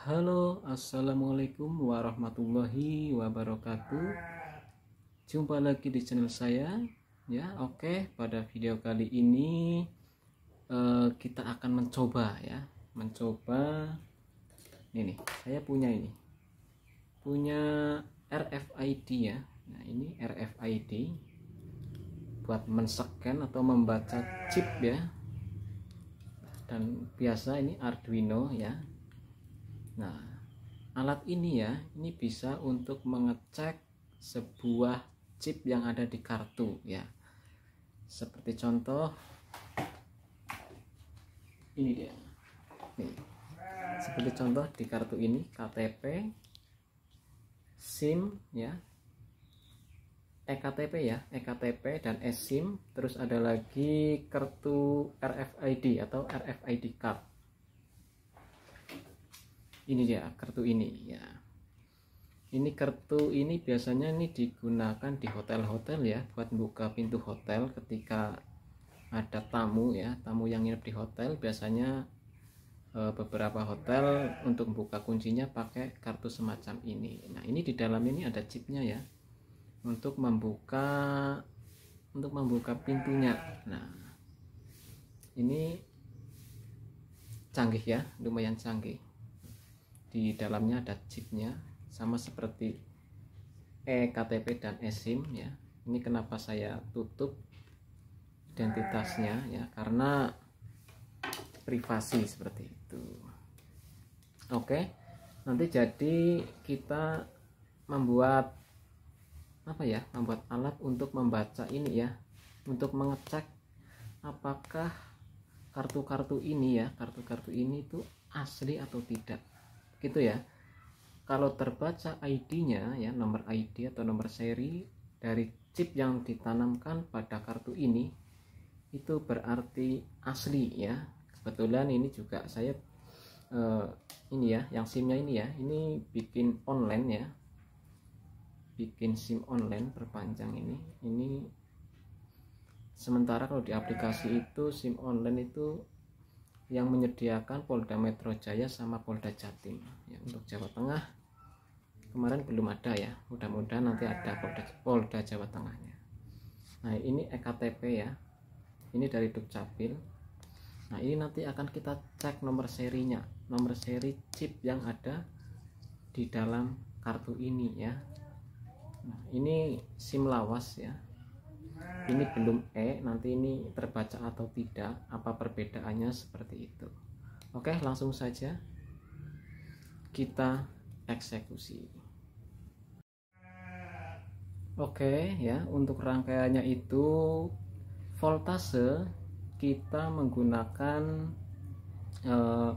Halo, assalamualaikum warahmatullahi wabarakatuh. Jumpa lagi di channel saya. Ya, oke. Okay, pada video kali ini uh, kita akan mencoba ya, mencoba. Ini nih, saya punya ini, punya RFID ya. Nah ini RFID buat men atau membaca chip ya. Dan biasa ini Arduino ya Nah, alat ini ya, ini bisa untuk mengecek sebuah chip yang ada di kartu ya. Seperti contoh ini dia. Nih. Seperti contoh di kartu ini KTP, SIM ya. EKTP ya, EKTP dan SIM, terus ada lagi kartu RFID atau RFID card ini dia kartu ini ya ini kartu ini biasanya ini digunakan di hotel-hotel ya buat buka pintu hotel ketika ada tamu ya tamu yang nginep di hotel biasanya eh, beberapa hotel untuk buka kuncinya pakai kartu semacam ini nah ini di dalam ini ada chipnya ya untuk membuka untuk membuka pintunya nah ini canggih ya lumayan canggih di dalamnya ada chipnya sama seperti ektp dan esim ya ini kenapa saya tutup identitasnya ya karena privasi seperti itu oke nanti jadi kita membuat apa ya membuat alat untuk membaca ini ya untuk mengecek apakah kartu-kartu ini ya kartu-kartu ini itu asli atau tidak gitu ya kalau terbaca ID-nya ya nomor ID atau nomor seri dari chip yang ditanamkan pada kartu ini itu berarti asli ya kebetulan ini juga saya eh, ini ya yang SIM-nya ini ya ini bikin online ya bikin sim online perpanjang ini ini sementara kalau di aplikasi itu sim online itu yang menyediakan Polda Metro Jaya sama Polda Jatim ya, untuk Jawa Tengah kemarin belum ada ya mudah-mudahan nanti ada Polda, Polda Jawa Tengahnya nah ini EKTP ya ini dari Dukcapil nah ini nanti akan kita cek nomor serinya nomor seri chip yang ada di dalam kartu ini ya nah, ini SIM lawas ya ini belum E nanti ini terbaca atau tidak apa perbedaannya seperti itu oke langsung saja kita eksekusi oke ya untuk rangkaiannya itu voltase kita menggunakan eh,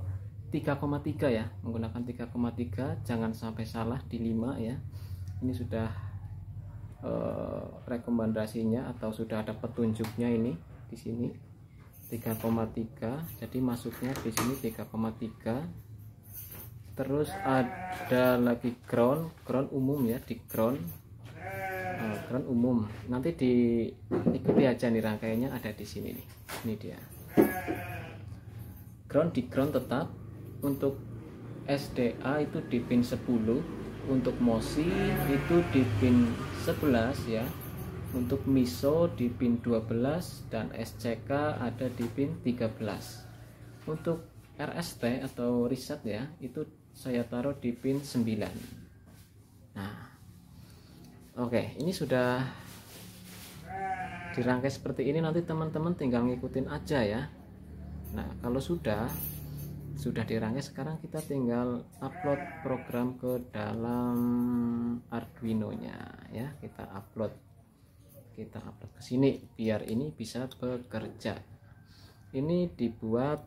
3,3 ya menggunakan 3,3 jangan sampai salah di 5 ya ini sudah Eh, rekomendasinya atau sudah ada petunjuknya ini di sini 3,3 jadi masuknya di sini 3,3 terus ada lagi ground ground umum ya di ground eh, ground umum nanti diikuti aja nih rangkaiannya ada di sini nih ini dia ground di ground tetap untuk SDA itu di pin 10 untuk mosi itu di pin 11 ya untuk miso di pin 12 dan SCK ada di pin 13 untuk RST atau reset ya itu saya taruh di pin 9 nah oke okay, ini sudah dirangkai seperti ini nanti teman-teman tinggal ngikutin aja ya nah kalau sudah sudah dirangkai sekarang kita tinggal upload program ke dalam Arduino nya ya kita upload kita upload ke sini biar ini bisa bekerja ini dibuat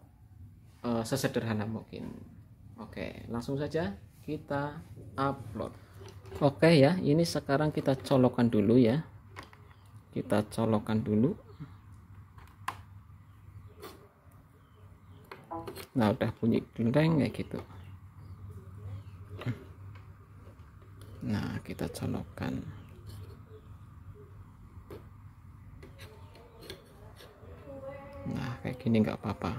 uh, sesederhana mungkin Oke langsung saja kita upload Oke ya ini sekarang kita colokan dulu ya kita colokan dulu nah udah bunyi glenteng kayak gitu nah kita colokkan nah kayak gini nggak apa-apa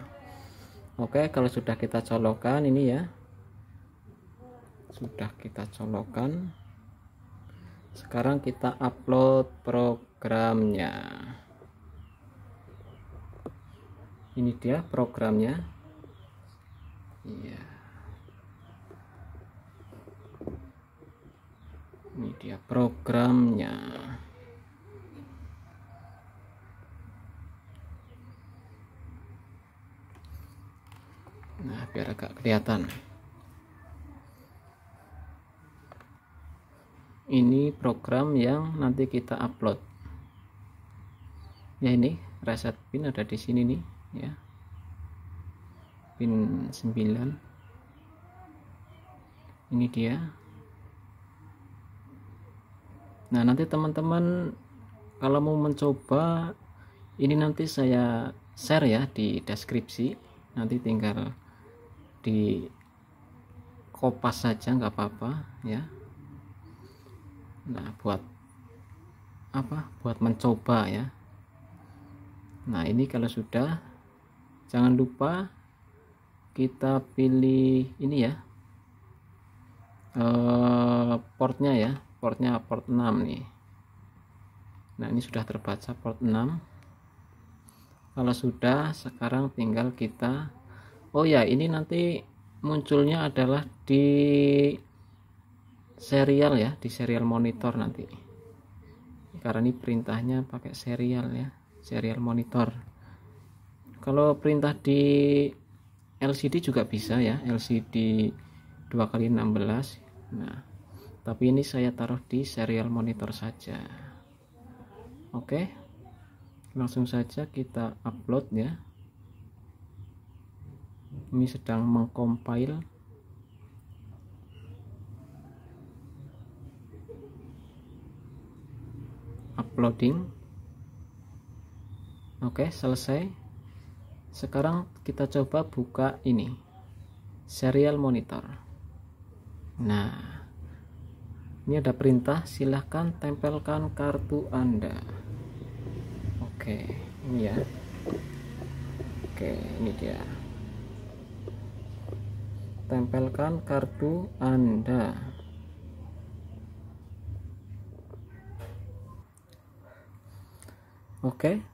oke kalau sudah kita colokan ini ya sudah kita colokan sekarang kita upload programnya ini dia programnya iya ini dia programnya nah biar agak kelihatan ini program yang nanti kita upload ya ini reset pin ada di sini nih ya pin 9 ini dia nah nanti teman-teman kalau mau mencoba ini nanti saya share ya di deskripsi nanti tinggal di kopas saja nggak apa-apa ya nah buat apa buat mencoba ya nah ini kalau sudah jangan lupa kita pilih ini ya e, portnya ya portnya port 6 nih nah ini sudah terbaca port 6 kalau sudah sekarang tinggal kita oh ya ini nanti munculnya adalah di serial ya di serial monitor nanti karena ini perintahnya pakai serial ya serial monitor kalau perintah di LCD juga bisa ya LCD 2x16 nah tapi ini saya taruh di serial monitor saja oke langsung saja kita upload ya ini sedang mengcompile uploading oke selesai sekarang kita coba buka ini. Serial monitor. Nah, ini ada perintah silahkan tempelkan kartu Anda. Oke, ini ya. Oke, ini dia. Tempelkan kartu Anda. Oke,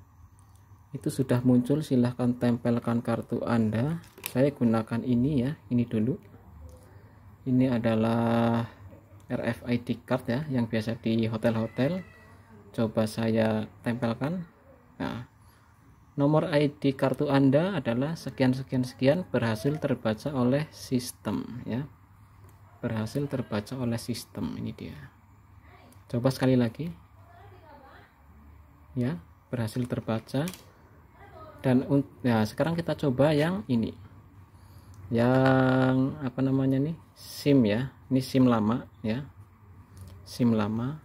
itu sudah muncul silahkan tempelkan kartu anda saya gunakan ini ya ini dulu ini adalah RFID card ya yang biasa di hotel-hotel coba saya tempelkan nah nomor ID kartu Anda adalah sekian sekian sekian berhasil terbaca oleh sistem ya berhasil terbaca oleh sistem ini dia coba sekali lagi ya berhasil terbaca dan ya sekarang kita coba yang ini yang apa namanya nih SIM ya ini SIM lama ya SIM lama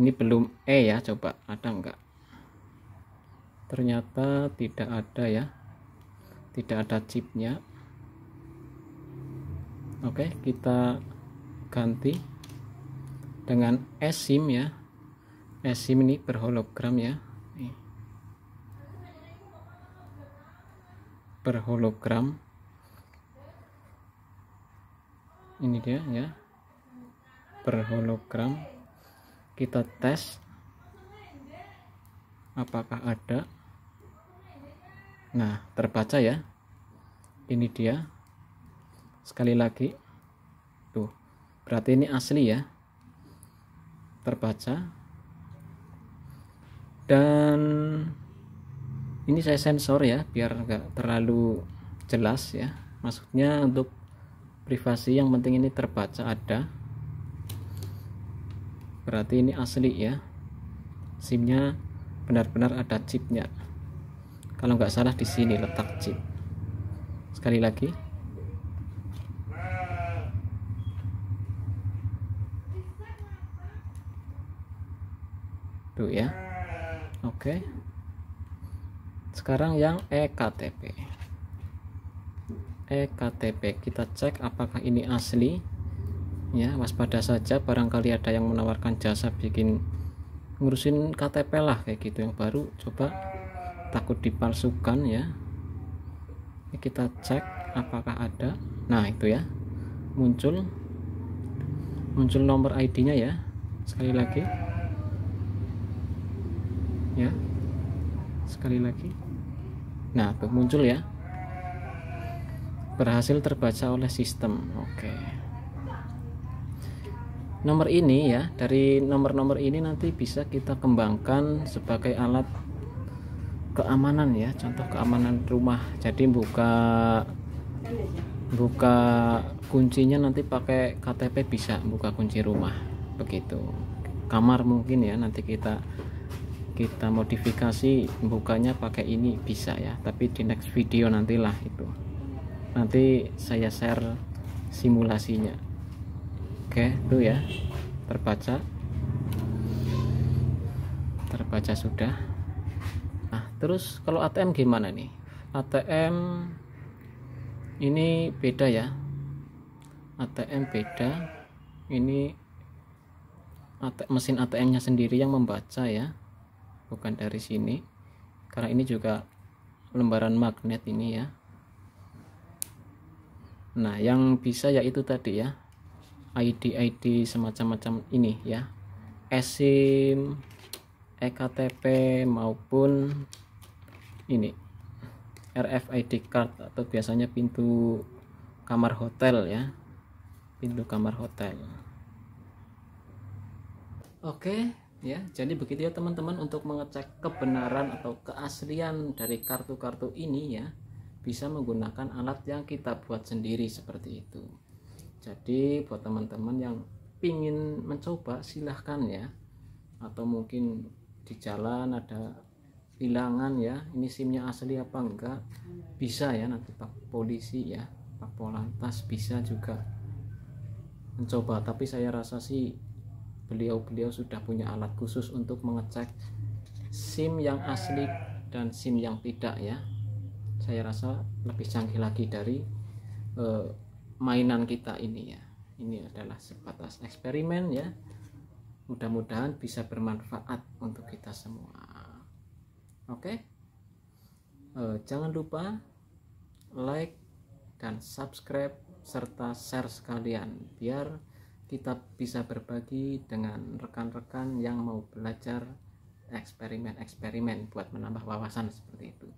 ini belum E ya coba ada enggak ternyata tidak ada ya tidak ada chipnya Oke kita ganti dengan eSIM ya eSIM ini berhologram ya per hologram ini dia ya per hologram kita tes apakah ada nah terbaca ya ini dia sekali lagi tuh berarti ini asli ya terbaca dan ini saya sensor ya biar nggak terlalu jelas ya maksudnya untuk privasi yang penting ini terbaca ada berarti ini asli ya simnya benar-benar ada chipnya kalau nggak salah di sini letak chip sekali lagi tuh ya oke okay sekarang yang ektp ektp kita cek apakah ini asli ya waspada saja barangkali ada yang menawarkan jasa bikin ngurusin KTP lah kayak gitu yang baru coba takut dipalsukan ya Ini kita cek apakah ada nah itu ya muncul muncul nomor ID nya ya sekali lagi ya sekali lagi nah tuh muncul ya berhasil terbaca oleh sistem oke nomor ini ya dari nomor-nomor ini nanti bisa kita kembangkan sebagai alat keamanan ya contoh keamanan rumah jadi buka buka kuncinya nanti pakai KTP bisa buka kunci rumah begitu kamar mungkin ya nanti kita kita modifikasi bukanya pakai ini bisa ya tapi di next video nantilah itu nanti saya share simulasinya oke itu ya terbaca terbaca sudah nah terus kalau ATM gimana nih ATM ini beda ya ATM beda ini mesin ATM nya sendiri yang membaca ya bukan dari sini karena ini juga lembaran magnet ini ya nah yang bisa yaitu tadi ya ID-ID semacam-macam ini ya eSIM eKTP maupun ini RFID card atau biasanya pintu kamar hotel ya pintu kamar hotel oke ya jadi begitu ya teman-teman untuk mengecek kebenaran atau keaslian dari kartu-kartu ini ya bisa menggunakan alat yang kita buat sendiri seperti itu jadi buat teman-teman yang ingin mencoba silahkan ya atau mungkin di jalan ada hilangan ya ini simnya asli apa enggak bisa ya nanti pak polisi ya pak polantas bisa juga mencoba tapi saya rasa sih beliau-beliau sudah punya alat khusus untuk mengecek SIM yang asli dan SIM yang tidak ya saya rasa lebih canggih lagi dari uh, mainan kita ini ya ini adalah sebatas eksperimen ya mudah-mudahan bisa bermanfaat untuk kita semua oke okay? uh, eh, jangan lupa like dan subscribe serta share sekalian biar kita bisa berbagi dengan rekan-rekan yang mau belajar eksperimen-eksperimen buat menambah wawasan seperti itu.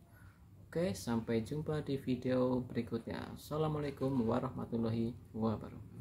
Oke, sampai jumpa di video berikutnya. Assalamualaikum warahmatullahi wabarakatuh.